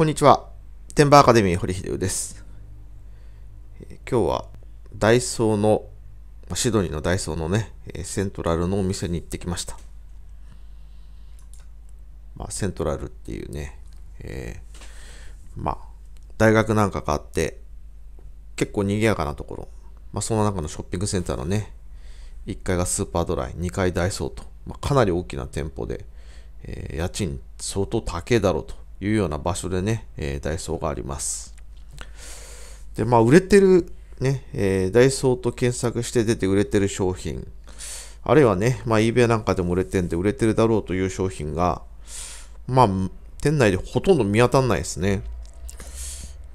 こんにちは。テンバーアカデミー堀秀夫です。今日はダイソーの、シドニーのダイソーのね、セントラルのお店に行ってきました。まあ、セントラルっていうね、えー、まあ、大学なんかがあって、結構賑やかなところ。まあ、その中のショッピングセンターのね、1階がスーパードライ、2階ダイソーと、まあ、かなり大きな店舗で、えー、家賃相当高えだろうというような場所でね、えー、ダイソーがあります。で、まあ、売れてる、ね、えー、ダイソーと検索して出て売れてる商品、あるいはね、まあ、eBay なんかでも売れてんで売れてるだろうという商品が、まあ、店内でほとんど見当たんないですね。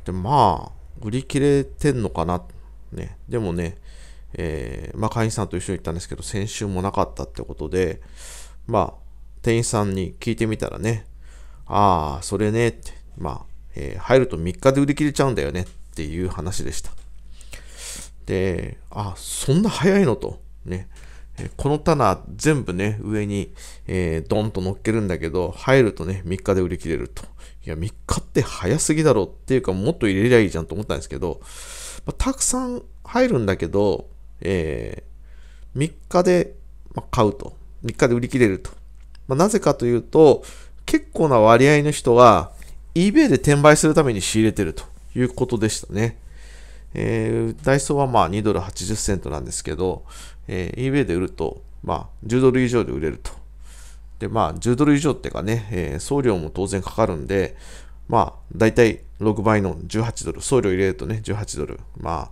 で、まあ、売り切れてんのかな。ね、でもね、えー、まあ、会員さんと一緒に行ったんですけど、先週もなかったってことで、まあ、店員さんに聞いてみたらね、ああ、それねって、まあ、えー、入ると3日で売り切れちゃうんだよねっていう話でした。で、あ、そんな早いのと、ね。この棚全部ね、上に、えー、ドンと乗っけるんだけど、入るとね、3日で売り切れると。いや、3日って早すぎだろっていうか、もっと入れりゃいいじゃんと思ったんですけど、まあ、たくさん入るんだけど、えー、3日で、まあ、買うと。3日で売り切れると。まあ、なぜかというと、結構な割合の人が eBay で転売するために仕入れてるということでしたね。えー、ダイソーはまあ2ドル80セントなんですけど、えー、eBay で売ると、まあ、10ドル以上で売れると。で、まあ、10ドル以上っていうかね、えー、送料も当然かかるんで、まあ、だいたい6倍の18ドル、送料入れるとね、18ドル。まあ、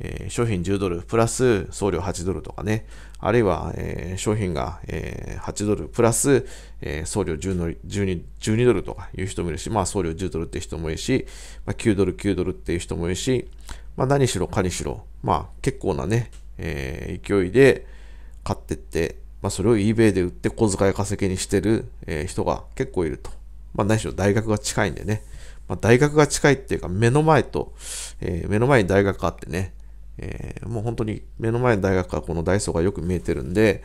えー、商品10ドルプラス送料8ドルとかね、あるいは、えー、商品が、えー、8ドルプラス、えー、送料 12, 12, 12ドルとかいう人もいるし、まあ、送料10ドルって人もいるし、まあ、9ドル9ドルっていう人もいるし、まあ、何しろかにしろ、まあ、結構なね、えー、勢いで買ってって、まあ、それを eBay で売って小遣い稼ぎにしてる、えー、人が結構いると。まあ、何しろ大学が近いんでね。まあ、大学が近いっていうか、目の前と、えー、目の前に大学があってね、えー、もう本当に目の前の大学からこのダイソーがよく見えてるんで、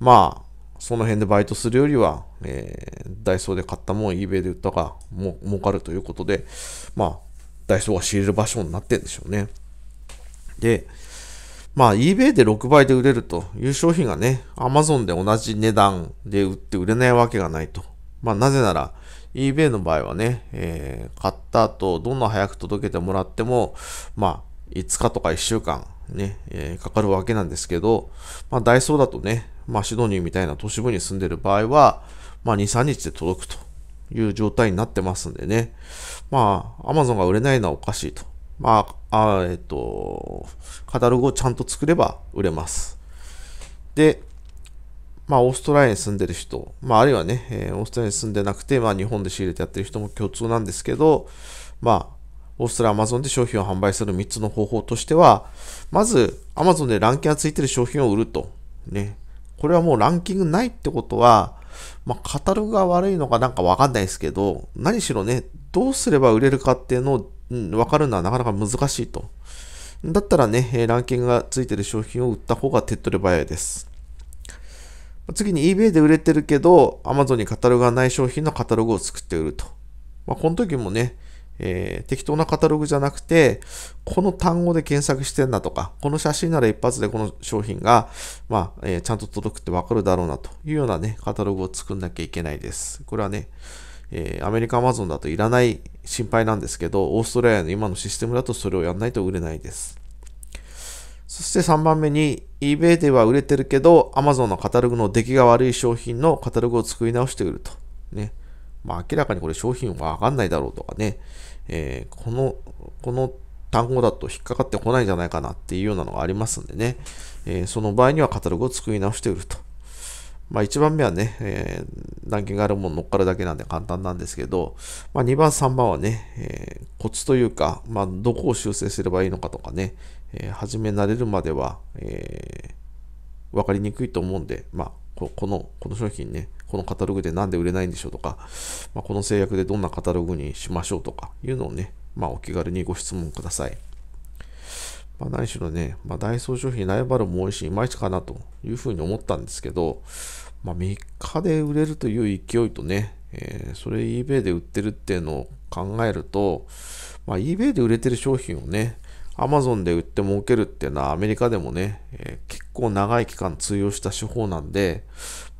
まあ、その辺でバイトするよりは、えー、ダイソーで買ったもん eBay で売ったが、も、儲かるということで、まあ、ダイソーが仕入れる場所になってんでしょうね。で、まあ eBay で6倍で売れるという商品がね、Amazon で同じ値段で売って売れないわけがないと。まあなぜなら eBay の場合はね、えー、買った後どんな早く届けてもらっても、まあ5日とか1週間ね、えー、かかるわけなんですけど、まあ、ダイソーだとね、まあ、シドニーみたいな都市部に住んでる場合は、まあ、2、3日で届くという状態になってますんでね、まあ、アマゾンが売れないのはおかしいと。まあ、あえっ、ー、と、カタログをちゃんと作れば売れます。で、まあ、オーストラリアに住んでる人、まあ、あるいはね、えー、オーストラリアに住んでなくて、まあ、日本で仕入れてやってる人も共通なんですけど、まあ、オーストラリア、a z で商品を販売する3つの方法としては、まずアマゾンでランキングがついている商品を売ると。ね。これはもうランキングないってことは、まあ、カタログが悪いのかなんかわかんないですけど、何しろね、どうすれば売れるかっていうのを、うん、分かるのはなかなか難しいと。だったらね、ランキングがついている商品を売った方が手っ取り早いです。次に eBay で売れてるけど、Amazon にカタログがない商品のカタログを作って売ると。まあ、この時もね、えー、適当なカタログじゃなくて、この単語で検索してんなとか、この写真なら一発でこの商品が、まあ、えー、ちゃんと届くってわかるだろうなというようなね、カタログを作んなきゃいけないです。これはね、えー、アメリカアマゾンだといらない心配なんですけど、オーストラリアの今のシステムだとそれをやんないと売れないです。そして3番目に eBay では売れてるけど Amazon のカタログの出来が悪い商品のカタログを作り直して売ると。ね。まあ、明らかにこれ商品は上がんないだろうとかね、えー、この、この単語だと引っかかってこないんじゃないかなっていうようなのがありますんでね、えー、その場合にはカタログを作り直して売ると。まあ、1番目はね、えー、何件があるもの乗っかるだけなんで簡単なんですけど、まあ、2番、3番はね、えー、コツというか、まあ、どこを修正すればいいのかとかね、えー、始め慣れるまでは、えー、分かりにくいと思うんで、まあ、ここのこの商品ね、このカタログで何で売れないんでしょうとか、まあ、この制約でどんなカタログにしましょうとかいうのをね、まあ、お気軽にご質問ください。まあ、何しろね、まあ、ダイソー商品、ライバルも多いし、いまいちかなというふうに思ったんですけど、まあ、3日で売れるという勢いとね、えー、それ eBay で売ってるっていうのを考えると、まあ、eBay で売れてる商品をね、Amazon で売って儲けるっていうのはアメリカでもね、えー、結構長い期間通用した手法なんで、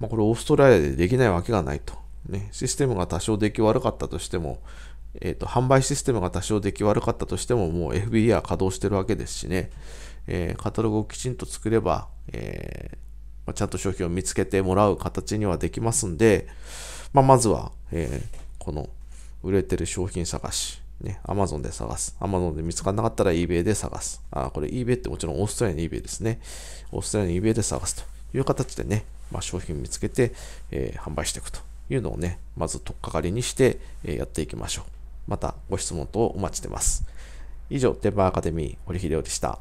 まあ、これオーストラリアでできないわけがないと。ね、システムが多少出来悪かったとしても、えーと、販売システムが多少出来悪かったとしても、もう f b i は稼働してるわけですしね、えー、カタログをきちんと作れば、えー、まあ、ちゃんと商品を見つけてもらう形にはできますんで、まあ、まずは、えー、この売れてる商品探し、ね、アマゾンで探す。Amazon で見つからなかったら eBay で探す。あ、これ eBay ってもちろんオーストラリアの eBay ですね。オーストラリアの eBay で探すという形でね、まあ、商品見つけて、えー、販売していくというのをね、まず取っかかりにして、えー、やっていきましょう。またご質問等お待ちしてます。以上、デンバーアカデミー、堀秀夫でした。